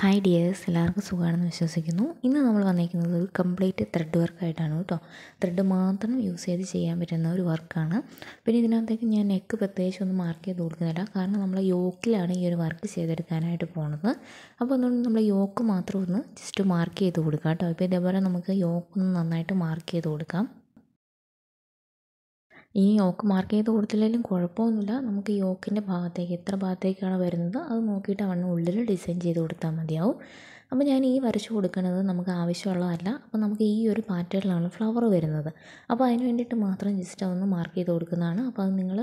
hi dears എല്ലാവർക്കും സുഖമാണെന്ന് വിശ്വസിക്കുന്നു ഇന്ന് നമ്മൾ വന്നിരിക്കുന്നത് ഒരു കംപ്ലീറ്റ് ത്രെഡ് വർക്കായിട്ടാണ് കേട്ടോ ത്രെഡ് മാത്രം യൂസ് ചെയ്ത് ചെയ്യാൻ പറ്റുന്ന ഒരു വർക്കാണ് പിന്നെ ഇതിനകത്തേക്ക് ഞാൻ നെക്ക് പ്രത്യേകിച്ച് ഒന്നും മാർക്ക് ചെയ്ത് കൊടുക്കുന്നില്ല കാരണം നമ്മൾ യോക്കിലാണ് ഈ ഒരു വർക്ക് ചെയ്തെടുക്കാനായിട്ട് പോണത് അപ്പോൾ അതുകൊണ്ട് നമ്മൾ യോക്ക് മാത്രം ഒന്ന് ജസ്റ്റ് മാർക്ക് ചെയ്ത് കൊടുക്കാം കേട്ടോ ഇപ്പോൾ ഇതേപോലെ നമുക്ക് യോക്ക് ഒന്ന് നന്നായിട്ട് മാർക്ക് ചെയ്ത് കൊടുക്കാം ഈ യോക്ക് മാർക്ക് ചെയ്ത് കൊടുത്തില്ലെങ്കിലും കുഴപ്പമൊന്നുമില്ല നമുക്ക് യോക്കിൻ്റെ ഭാഗത്തേക്ക് എത്ര ഭാഗത്തേക്കാണ് വരുന്നത് അത് നോക്കിയിട്ട് അവണ്ണം ഉള്ളിൽ ഡിസൈൻ ചെയ്ത് കൊടുത്താൽ മതിയാവും അപ്പോൾ ഞാൻ ഈ വരച്ച് കൊടുക്കുന്നത് നമുക്ക് ആവശ്യമുള്ളതല്ല അപ്പോൾ നമുക്ക് ഈ ഒരു പാറ്റേണിലാണ് ഫ്ലവർ വരുന്നത് അപ്പോൾ അതിന് വേണ്ടിയിട്ട് മാത്രം ജസ്റ്റ് അതൊന്ന് മാർക്ക് ചെയ്ത് കൊടുക്കുന്നതാണ് അപ്പോൾ അത് നിങ്ങൾ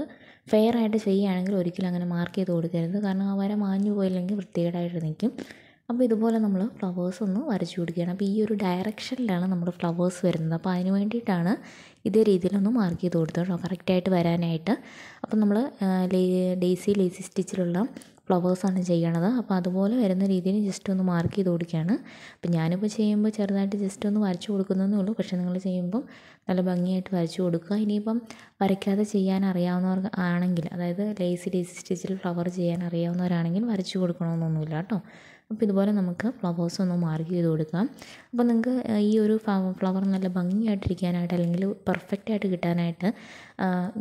ഫെയർ ആയിട്ട് ചെയ്യുകയാണെങ്കിൽ ഒരിക്കലും അങ്ങനെ മാർക്ക് ചെയ്ത് കൊടുക്കരുത് കാരണം ആ വര മാഞ്ഞു പോയില്ലെങ്കിൽ വൃത്തികേടായിട്ട് നിൽക്കും അപ്പോൾ ഇതുപോലെ നമ്മൾ ഫ്ലവേഴ്സ് ഒന്ന് വരച്ചു കൊടുക്കുകയാണ് അപ്പോൾ ഈ ഒരു ഡയറക്ഷനിലാണ് നമ്മൾ ഫ്ലവേഴ്സ് വരുന്നത് അപ്പോൾ അതിന് വേണ്ടിയിട്ടാണ് ഇതേ രീതിയിലൊന്ന് മാർക്ക് ചെയ്ത് കൊടുത്തത് കേട്ടോ കറക്റ്റായിട്ട് വരാനായിട്ട് അപ്പോൾ നമ്മൾ ലേസി ലേസി സ്റ്റിച്ചിലുള്ള ഫ്ലവേഴ്സാണ് ചെയ്യണത് അപ്പോൾ അതുപോലെ വരുന്ന രീതിയിൽ ജസ്റ്റ് ഒന്ന് മാർക്ക് ചെയ്ത് കൊടുക്കുകയാണ് അപ്പോൾ ഞാനിപ്പോൾ ചെയ്യുമ്പോൾ ചെറുതായിട്ട് ജസ്റ്റ് ഒന്ന് വരച്ചു കൊടുക്കുന്നതേ ഉള്ളൂ പക്ഷേ നിങ്ങൾ ചെയ്യുമ്പം നല്ല ഭംഗിയായിട്ട് വരച്ചു കൊടുക്കുക ഇനിയിപ്പം വരയ്ക്കാതെ ചെയ്യാൻ അറിയാവുന്നവർ ആണെങ്കിൽ അതായത് ലേസി ലേസി സ്റ്റിച്ചിൽ ഫ്ലവർ ചെയ്യാൻ അറിയാവുന്നവരാണെങ്കിൽ വരച്ചു കൊടുക്കണമെന്നൊന്നുമില്ല കേട്ടോ അപ്പോൾ ഇതുപോലെ നമുക്ക് ഫ്ലവേഴ്സ് ഒന്ന് മാർക്ക് ചെയ്ത് കൊടുക്കാം അപ്പോൾ നിങ്ങൾക്ക് ഈ ഒരു ഫ്ലവർ നല്ല ഭംഗിയായിട്ടിരിക്കാനായിട്ട് അല്ലെങ്കിൽ പെർഫെക്റ്റ് ആയിട്ട് കിട്ടാനായിട്ട്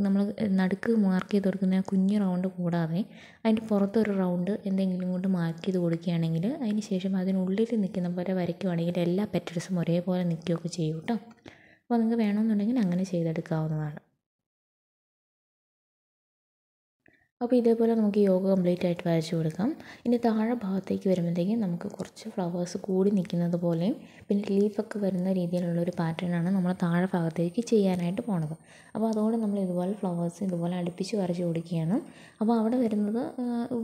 നമ്മൾ നടുക്ക് മാർക്ക് ചെയ്ത് കൊടുക്കുന്ന കുഞ്ഞ് റൗണ്ട് കൂടാതെ അതിൻ്റെ പുറത്തൊരു റൗണ്ട് എന്തെങ്കിലും കൊണ്ട് മാർക്ക് ചെയ്ത് കൊടുക്കുകയാണെങ്കിൽ അതിന് ശേഷം അതിനുള്ളിൽ നിൽക്കുന്ന പോലെ വരയ്ക്കുകയാണെങ്കിൽ എല്ലാ പെറ്റൽസും ഒരേപോലെ നിൽക്കുകയൊക്കെ ചെയ്യും കേട്ടോ അപ്പോൾ നിങ്ങൾക്ക് വേണമെന്നുണ്ടെങ്കിൽ അങ്ങനെ ചെയ്തെടുക്കാവുന്നതാണ് അപ്പോൾ ഇതേപോലെ നമുക്ക് യോഗ കംപ്ലീറ്റ് ആയിട്ട് വരച്ചു കൊടുക്കാം ഇനി താഴെ ഭാഗത്തേക്ക് വരുമ്പോഴത്തേക്കും നമുക്ക് കുറച്ച് ഫ്ലവേഴ്സ് കൂടി നിൽക്കുന്നത് പോലെയും പിന്നെ ലീഫൊക്കെ വരുന്ന രീതിയിലുള്ള ഒരു പാറ്റേണാണ് നമ്മൾ താഴെ ഭാഗത്തേക്ക് ചെയ്യാനായിട്ട് പോണത് അപ്പോൾ അതുകൊണ്ട് നമ്മൾ ഇതുപോലെ ഫ്ലവേഴ്സ് ഇതുപോലെ അടുപ്പിച്ച് വരച്ച് കൊടുക്കുകയാണ് അപ്പോൾ അവിടെ വരുന്നത്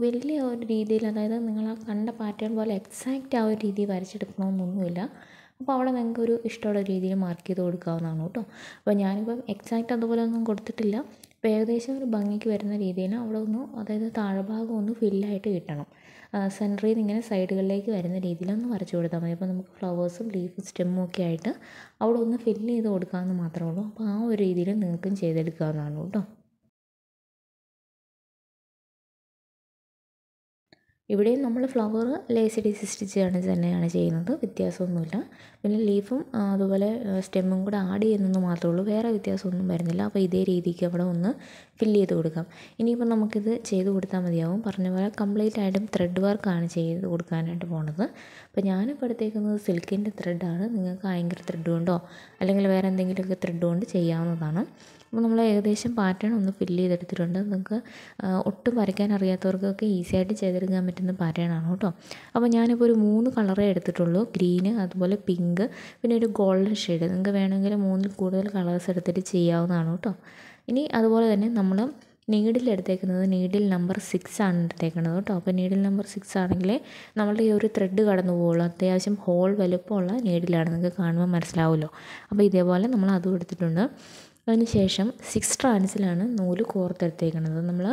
വലിയ ഒരു രീതിയിൽ അതായത് നിങ്ങൾ ആ കണ്ട പാറ്റേൺ പോലെ എക്സാക്റ്റ് ആ ഒരു രീതി വരച്ചെടുക്കണമെന്നൊന്നുമില്ല അപ്പോൾ അവിടെ നിങ്ങൾക്ക് ഒരു ഇഷ്ടമുള്ള രീതിയിൽ മാർക്ക് ചെയ്ത് കൊടുക്കാവുന്നതാണ് കേട്ടോ അപ്പോൾ ഞാനിപ്പം എക്സാക്റ്റ് അതുപോലെ ഒന്നും കൊടുത്തിട്ടില്ല അപ്പോൾ ഏകദേശം ഒരു ഭംഗിക്ക് വരുന്ന രീതിയിൽ അവിടെ ഒന്ന് അതായത് താഴ്ഭാഗം ഒന്ന് ഫില്ലായിട്ട് കിട്ടണം സെൻറ്ററിൽ നിന്ന് ഇങ്ങനെ സൈഡുകളിലേക്ക് വരുന്ന രീതിയിൽ ഒന്ന് വരച്ചു കൊടുത്താൽ മതി അപ്പോൾ നമുക്ക് ഫ്ലവേഴ്സും ലീഫും സ്റ്റെമ്മും ഒക്കെ ആയിട്ട് അവിടെ ഒന്ന് ഫില്ല് ചെയ്ത് കൊടുക്കാമെന്ന് മാത്രമേ ഉള്ളൂ അപ്പോൾ ആ ഒരു രീതിയിൽ നിങ്ങൾക്കും ചെയ്തെടുക്കാവുന്നതാണ് കേട്ടോ ഇവിടെയും നമ്മൾ ഫ്ലവർ ലേസി സിസ്റ്റിച്ച് സ്റ്റിച്ചാണ് തന്നെയാണ് ചെയ്യുന്നത് വ്യത്യാസമൊന്നുമില്ല പിന്നെ ലീഫും അതുപോലെ സ്റ്റെമ്മും കൂടെ ആഡ് ചെയ്യുന്നതെന്ന് മാത്രമേ ഉള്ളൂ വേറെ വ്യത്യാസമൊന്നും വരുന്നില്ല അപ്പോൾ ഇതേ രീതിക്ക് അവിടെ ഒന്ന് ഫില്ല് ചെയ്ത് കൊടുക്കാം ഇനിയിപ്പോൾ നമുക്കിത് ചെയ്ത് കൊടുത്താൽ മതിയാവും പറഞ്ഞ പോലെ കംപ്ലീറ്റ് ആയിട്ടും ത്രെഡ് വർക്കാണ് ചെയ്ത് കൊടുക്കാനായിട്ട് പോണത് അപ്പോൾ ഞാനിപ്പോൾ എടുത്തേക്കുന്നത് സിൽക്കിൻ്റെ ത്രെഡാണ് നിങ്ങൾക്ക് ആയങ്കര ത്രെഡ് കൊണ്ടോ അല്ലെങ്കിൽ വേറെ എന്തെങ്കിലുമൊക്കെ ത്രെഡ് കൊണ്ട് ചെയ്യാവുന്നതാണ് അപ്പോൾ നമ്മൾ ഏകദേശം പാറ്റേൺ ഒന്ന് ഫില്ല് ചെയ്തെടുത്തിട്ടുണ്ട് നിങ്ങൾക്ക് ഒട്ടും വരയ്ക്കാൻ അറിയാത്തവർക്കൊക്കെ ഈസി ആയിട്ട് ചെയ്തെടുക്കാൻ പറ്റുന്ന പാറ്റേൺ ആണ് കേട്ടോ അപ്പോൾ ഞാനിപ്പോൾ ഒരു മൂന്ന് കളറേ എടുത്തിട്ടുള്ളൂ ഗ്രീന് അതുപോലെ പിങ്ക് പിന്നെ ഒരു ഗോൾഡൻ ഷെയ്ഡ് നിങ്ങൾക്ക് വേണമെങ്കിൽ മൂന്നിൽ കൂടുതൽ കളേഴ്സ് എടുത്തിട്ട് ചെയ്യാവുന്നതാണ് കേട്ടോ ഇനി അതുപോലെ തന്നെ നമ്മൾ നീഡിൽ എടുത്തേക്കുന്നത് നീഡിൽ നമ്പർ സിക്സ് ആണ് എടുത്തേക്കുന്നത് കേട്ടോ അപ്പോൾ നീഡിൽ നമ്പർ സിക്സ് ആണെങ്കിൽ നമ്മളുടെ ഈ ഒരു ത്രെഡ് കടന്നു പോകുള്ളൂ അത്യാവശ്യം ഹോൾ വലുപ്പമുള്ള നീഡിലാണ് നിങ്ങൾക്ക് കാണുമ്പോൾ മനസ്സിലാവുമല്ലോ അപ്പോൾ ഇതേപോലെ നമ്മൾ അതും എടുത്തിട്ടുണ്ട് അതിനുശേഷം സിക്സ് ട്രാൻസിലാണ് നൂല് കോർത്തെടുത്തേക്കുന്നത് നമ്മൾ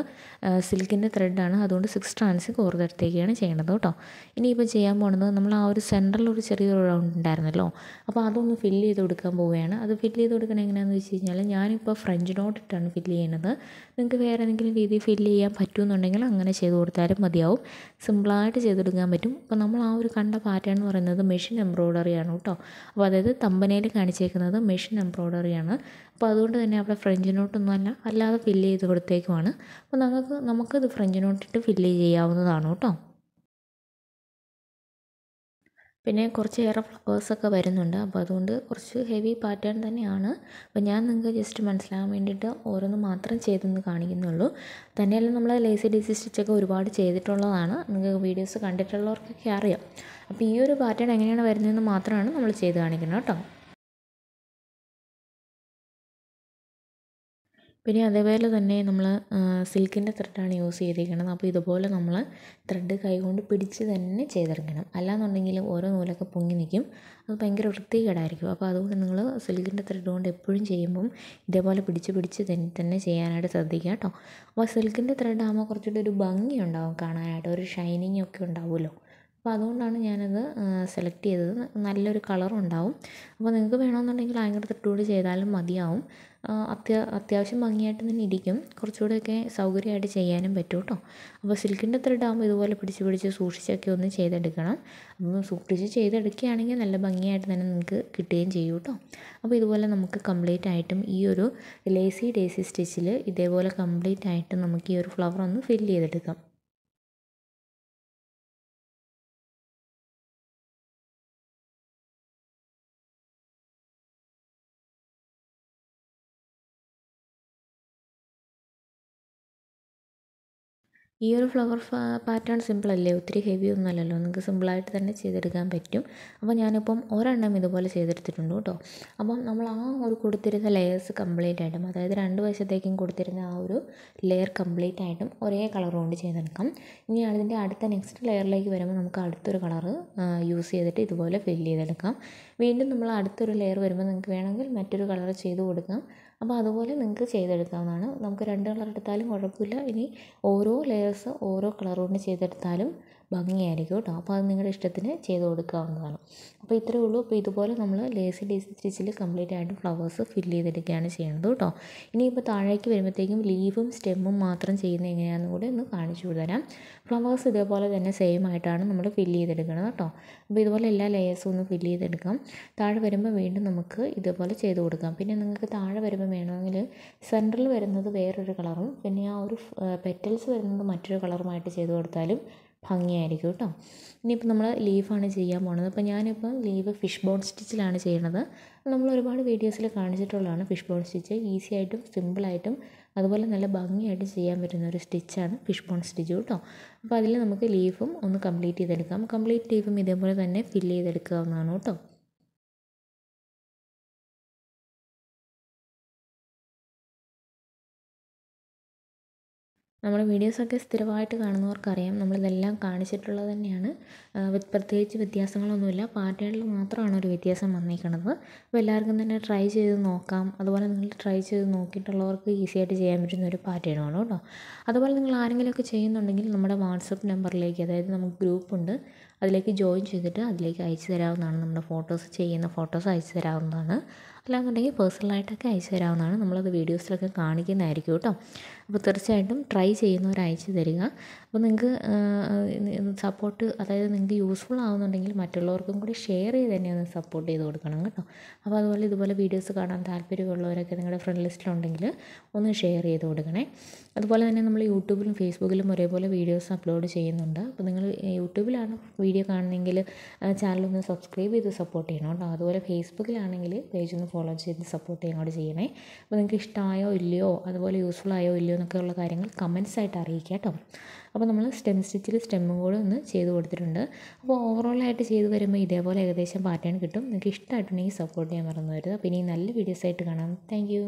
സിൽക്കിൻ്റെ ത്രെഡാണ് അതുകൊണ്ട് സിക്സ് ട്രാൻസ് കോർത്തെടുത്തേക്കാണ് ചെയ്യേണ്ടത് കേട്ടോ ഇനിയിപ്പോൾ ചെയ്യാൻ പോകുന്നത് നമ്മൾ ആ ഒരു സെൻറ്ററിൽ ഒരു ചെറിയൊരു റൗണ്ട് ഉണ്ടായിരുന്നല്ലോ അപ്പോൾ അതൊന്ന് ഫില്ല് ചെയ്ത് കൊടുക്കാൻ പോവുകയാണ് അത് ഫില്ല് ചെയ്ത് കൊടുക്കണം എങ്ങനെയാണെന്ന് വെച്ച് കഴിഞ്ഞാൽ ഞാനിപ്പോൾ ഫ്രഞ്ച് നോട്ട് ഇട്ടാണ് ഫില്ല് ചെയ്യുന്നത് നിങ്ങൾക്ക് വേറെ ഏതെങ്കിലും രീതിയിൽ ഫില്ല് ചെയ്യാൻ പറ്റുമെന്നുണ്ടെങ്കിൽ അങ്ങനെ ചെയ്ത് കൊടുത്താലും മതിയാവും സിമ്പിളായിട്ട് ചെയ്തെടുക്കാൻ പറ്റും അപ്പോൾ നമ്മൾ ആ ഒരു കണ്ട പാറ്റേൺ എന്ന് പറയുന്നത് മെഷീൻ ആണ് കേട്ടോ അപ്പോൾ അതായത് തമ്പനയിൽ കാണിച്ചേക്കുന്നത് മെഷീൻ ആണ് അപ്പോൾ അതുകൊണ്ട് തന്നെ അവിടെ ഫ്രഞ്ച് നോട്ടൊന്നുമല്ല അല്ലാതെ ഫില്ല് ചെയ്ത് കൊടുത്തേക്കുവാണ് അപ്പോൾ നമുക്ക് നമുക്കത് ഫ്രഞ്ച് നോട്ടിട്ട് ഫില്ല് ചെയ്യാവുന്നതാണ് കേട്ടോ പിന്നെ കുറച്ച് ഏറെ ഫ്ലവേഴ്സൊക്കെ വരുന്നുണ്ട് അപ്പോൾ അതുകൊണ്ട് കുറച്ച് ഹെവി പാറ്റേൺ തന്നെയാണ് അപ്പോൾ ഞാൻ നിങ്ങൾക്ക് ജസ്റ്റ് മനസ്സിലാകാൻ വേണ്ടിയിട്ട് ഓരോന്ന് മാത്രം ചെയ്തെന്ന് കാണിക്കുന്നുള്ളൂ തന്നെയല്ല നമ്മൾ ലേസി ഡിസി സ്റ്റിച്ചൊക്കെ ഒരുപാട് ചെയ്തിട്ടുള്ളതാണ് നിങ്ങൾക്ക് വീഡിയോസ് കണ്ടിട്ടുള്ളവർക്കൊക്കെ അറിയാം അപ്പോൾ ഈ ഒരു പാറ്റേൺ എങ്ങനെയാണ് വരുന്നതെന്ന് മാത്രമാണ് നമ്മൾ ചെയ്ത് കാണിക്കുന്നത് കേട്ടോ പിന്നെ അതേപോലെ തന്നെ നമ്മൾ സിൽക്കിൻ്റെ ത്രെഡാണ് യൂസ് ചെയ്തിരിക്കുന്നത് അപ്പോൾ ഇതുപോലെ നമ്മൾ ത്രെഡ് കൈകൊണ്ട് പിടിച്ച് തന്നെ ചെയ്തെടുക്കണം അല്ലായെന്നുണ്ടെങ്കിൽ ഓരോ നൂലൊക്കെ പൊങ്ങി നിൽക്കും അത് ഭയങ്കര വൃത്തികേടായിരിക്കും അപ്പോൾ അതുകൊണ്ട് നിങ്ങൾ സിൽക്കിൻ്റെ ത്രെഡ് കൊണ്ട് എപ്പോഴും ചെയ്യുമ്പം ഇതേപോലെ പിടിച്ച് പിടിച്ച് തന്നെ ചെയ്യാനായിട്ട് ശ്രദ്ധിക്കുക കേട്ടോ അപ്പോൾ സിൽക്കിൻ്റെ ആകുമ്പോൾ കുറച്ചുകൂടി ഒരു ഭംഗി ഉണ്ടാവും കാണാനായിട്ട് ഒരു ഷൈനിങ് ഒക്കെ ഉണ്ടാകുമല്ലോ അപ്പോൾ അതുകൊണ്ടാണ് ഞാനത് സെലക്ട് ചെയ്തത് നല്ലൊരു കളറുണ്ടാവും അപ്പോൾ നിങ്ങൾക്ക് വേണമെന്നുണ്ടെങ്കിൽ ഭയങ്കര തൊട്ടുകൂടി ചെയ്താലും മതിയാവും അത്യാ അത്യാവശ്യം ഭംഗിയായിട്ട് തന്നെ ഇരിക്കും കുറച്ചുകൂടെയൊക്കെ സൗകര്യമായിട്ട് ചെയ്യാനും പറ്റും കേട്ടോ അപ്പോൾ സിൽക്കിൻ്റെ ത്രെഡ് ആകുമ്പോൾ ഇതുപോലെ പിടിച്ച് പിടിച്ച് സൂക്ഷിച്ചൊക്കെ ഒന്ന് ചെയ്തെടുക്കണം അപ്പം സൂക്ഷിച്ച് ചെയ്തെടുക്കുകയാണെങ്കിൽ നല്ല ഭംഗിയായിട്ട് തന്നെ നിങ്ങൾക്ക് കിട്ടുകയും ചെയ്യും കേട്ടോ അപ്പോൾ ഇതുപോലെ നമുക്ക് കംപ്ലീറ്റ് ആയിട്ടും ഈ ഒരു ലേസി ഡേസി സ്റ്റിച്ചിൽ ഇതേപോലെ കംപ്ലീറ്റ് ആയിട്ട് നമുക്ക് ഈ ഒരു ഫ്ലവർ ഒന്ന് ഫില്ല് ചെയ്തെടുക്കാം ഈ ഒരു ഫ്ലവർ പാറ്റേൺ സിമ്പിളല്ലേ ഒത്തിരി ഹെവി ഒന്നും അല്ലല്ലോ നിങ്ങൾക്ക് സിമ്പിളായിട്ട് തന്നെ ചെയ്തെടുക്കാൻ പറ്റും അപ്പോൾ ഞാനിപ്പം ഒരെണ്ണം ഇതുപോലെ ചെയ്തെടുത്തിട്ടുണ്ട് കേട്ടോ അപ്പം നമ്മൾ ആ ഒരു കൊടുത്തിരുന്ന ലെയേഴ്സ് കംപ്ലീറ്റ് ആയിട്ടും അതായത് രണ്ട് വശത്തേക്കും കൊടുത്തിരുന്ന ആ ഒരു ലെയർ കംപ്ലീറ്റ് ആയിട്ടും ഒരേ കളർ കൊണ്ട് ചെയ്തെടുക്കാം ഇനി അതിൻ്റെ അടുത്ത നെക്സ്റ്റ് ലെയറിലേക്ക് വരുമ്പോൾ നമുക്ക് അടുത്തൊരു കളർ യൂസ് ചെയ്തിട്ട് ഇതുപോലെ ഫില്ല് ചെയ്തെടുക്കാം വീണ്ടും നമ്മൾ അടുത്തൊരു ലെയർ വരുമ്പോൾ നിങ്ങൾക്ക് വേണമെങ്കിൽ മറ്റൊരു കളർ ചെയ്ത് കൊടുക്കാം അപ്പോൾ അതുപോലെ നിങ്ങൾക്ക് ചെയ്തെടുക്കാവുന്നതാണ് നമുക്ക് രണ്ട് കളർ എടുത്താലും കുഴപ്പമില്ല ഇനി ഓരോ ലെയേഴ്സ് ഓരോ കളർ കൊണ്ട് ചെയ്തെടുത്താലും ഭംഗിയായിരിക്കും കേട്ടോ അപ്പോൾ അത് നിങ്ങളുടെ ഇഷ്ടത്തിന് ചെയ്ത് കൊടുക്കാവുന്നതാണ് അപ്പോൾ ഇത്രയേ ഉള്ളൂ അപ്പോൾ ഇതുപോലെ നമ്മൾ ലേസി ലേസി സ്റ്റിച്ചിൽ കംപ്ലീറ്റ് ആയിട്ട് ഫ്ലവേഴ്സ് ഫില്ല് ചെയ്തെടുക്കുകയാണ് ചെയ്യുന്നത് കേട്ടോ ഇനിയിപ്പോൾ താഴേക്ക് വരുമ്പോഴത്തേക്കും ലീവും സ്റ്റെമ്മും മാത്രം ചെയ്യുന്നത് എങ്ങനെയാണെന്ന് കൂടി ഒന്ന് കാണിച്ചു തരാം ഫ്ലവേഴ്സ് ഇതേപോലെ തന്നെ സെയിം ആയിട്ടാണ് നമ്മൾ ഫില്ല് ചെയ്തെടുക്കുന്നത് കേട്ടോ അപ്പോൾ ഇതുപോലെ എല്ലാ ലെയേഴ്സും ഒന്ന് ഫില്ല് ചെയ്തെടുക്കാം താഴെ വരുമ്പോൾ വീണ്ടും നമുക്ക് ഇതുപോലെ ചെയ്ത് കൊടുക്കാം പിന്നെ നിങ്ങൾക്ക് താഴെ വരുമ്പോൾ വേണമെങ്കിൽ സെൻട്രൽ വരുന്നത് വേറൊരു കളറും പിന്നെ ആ ഒരു പെറ്റൽസ് വരുന്നത് മറ്റൊരു കളറുമായിട്ട് ചെയ്ത് കൊടുത്താലും ഭംഗിയായിരിക്കും കേട്ടോ ഇനിയിപ്പോൾ നമ്മൾ ലീവാണ് ചെയ്യാൻ പോകുന്നത് അപ്പോൾ ഞാനിപ്പോൾ ലീവ് ഫിഷ് ബോൺ സ്റ്റിച്ചിലാണ് ചെയ്യണത് നമ്മൾ ഒരുപാട് വീഡിയോസിൽ കാണിച്ചിട്ടുള്ളതാണ് ഫിഷ് ബോൺ സ്റ്റിച്ച് ഈസി ആയിട്ടും സിമ്പിളായിട്ടും അതുപോലെ നല്ല ഭംഗിയായിട്ട് ചെയ്യാൻ പറ്റുന്ന ഒരു സ്റ്റിച്ചാണ് ഫിഷ് ബോൺ സ്റ്റിച്ച് കേട്ടോ അപ്പോൾ അതിൽ നമുക്ക് ലീഫും ഒന്ന് കംപ്ലീറ്റ് ചെയ്തെടുക്കാം കംപ്ലീറ്റ് ലീഫും ഇതേപോലെ തന്നെ ഫില്ല് ചെയ്തെടുക്കാവുന്നതാണ് കേട്ടോ നമ്മുടെ വീഡിയോസൊക്കെ സ്ഥിരമായിട്ട് കാണുന്നവർക്കറിയാം നമ്മളിതെല്ലാം കാണിച്ചിട്ടുള്ളത് തന്നെയാണ് പ്രത്യേകിച്ച് വ്യത്യാസങ്ങളൊന്നുമില്ല പാറ്റേണിൽ മാത്രമാണ് ഒരു വ്യത്യാസം വന്നിരിക്കുന്നത് അപ്പോൾ എല്ലാവർക്കും തന്നെ ട്രൈ ചെയ്ത് നോക്കാം അതുപോലെ നിങ്ങൾ ട്രൈ ചെയ്ത് നോക്കിയിട്ടുള്ളവർക്ക് ഈസിയായിട്ട് ചെയ്യാൻ പറ്റുന്ന ഒരു പാറ്റേണാണ് കേട്ടോ അതുപോലെ നിങ്ങൾ ആരെങ്കിലുമൊക്കെ ചെയ്യുന്നുണ്ടെങ്കിൽ നമ്മുടെ വാട്സപ്പ് നമ്പറിലേക്ക് അതായത് നമുക്ക് ഗ്രൂപ്പുണ്ട് അതിലേക്ക് ജോയിൻ ചെയ്തിട്ട് അതിലേക്ക് അയച്ചു തരാവുന്നതാണ് നമ്മുടെ ഫോട്ടോസ് ചെയ്യുന്ന ഫോട്ടോസ് അയച്ചു തരാവുന്നതാണ് അല്ലാന്നുണ്ടെങ്കിൽ പേഴ്സണലായിട്ടൊക്കെ അയച്ചു തരാവുന്നതാണ് നമ്മളത് വീഡിയോസിലൊക്കെ കാണിക്കുന്നതായിരിക്കും കേട്ടോ അപ്പോൾ തീർച്ചയായിട്ടും ട്രൈ ചെയ്യുന്നവർ അയച്ചു തരിക അപ്പോൾ നിങ്ങൾക്ക് സപ്പോർട്ട് അതായത് നിങ്ങൾക്ക് യൂസ്ഫുൾ ആവുന്നുണ്ടെങ്കിൽ മറ്റുള്ളവർക്കും കൂടി ഷെയർ ചെയ്ത് തന്നെ ഒന്ന് സപ്പോർട്ട് ചെയ്ത് കൊടുക്കണം കേട്ടോ അപ്പോൾ അതുപോലെ ഇതുപോലെ വീഡിയോസ് കാണാൻ താല്പര്യമുള്ളവരൊക്കെ നിങ്ങളുടെ ഫ്രണ്ട് ലിസ്റ്റിലുണ്ടെങ്കിൽ ഒന്ന് ഷെയർ ചെയ്ത് കൊടുക്കണേ അതുപോലെ തന്നെ നമ്മൾ യൂട്യൂബിലും ഫേസ്ബുക്കിലും ഒരേപോലെ വീഡിയോസ് അപ്ലോഡ് ചെയ്യുന്നുണ്ട് അപ്പോൾ നിങ്ങൾ യൂട്യൂബിലാണ് വീഡിയോ വീഡിയോ കാണണമെങ്കിൽ ചാനലൊന്ന് സബ്സ്ക്രൈബ് ചെയ്ത് സപ്പോർട്ട് ചെയ്യണം കേട്ടോ അതുപോലെ ഫേസ്ബുക്കിലാണെങ്കിൽ പേജ് ഒന്ന് ഫോളോ ചെയ്ത് സപ്പോർട്ട് ചെയ്യാൻ കൂടി ചെയ്യണേ അപ്പോൾ നിങ്ങൾക്ക് ഇഷ്ടമായോ ഇല്ലയോ അതുപോലെ യൂസ്ഫുൾ ആയോ ഇല്ലയോ എന്നൊക്കെ ഉള്ള കാര്യങ്ങൾ കമൻസ് ആയിട്ട് അറിയിക്കുക കേട്ടോ അപ്പോൾ നമ്മൾ സ്റ്റെം സ്റ്റിച്ചിൽ സ്റ്റെമ്മും കൂടെ ഒന്ന് ചെയ്ത് കൊടുത്തിട്ടുണ്ട് അപ്പോൾ ഓവറോളായിട്ട് ചെയ്ത് വരുമ്പോൾ ഇതേപോലെ ഏകദേശം പാറ്റേൺ കിട്ടും നിങ്ങൾക്ക് ഇഷ്ടമായിട്ടുണ്ടെങ്കിൽ സപ്പോർട്ട് ചെയ്യാൻ മറന്നു വരുത് അപ്പോൾ ഇനി നല്ല വീഡിയോസ് ആയിട്ട് കാണാം താങ്ക്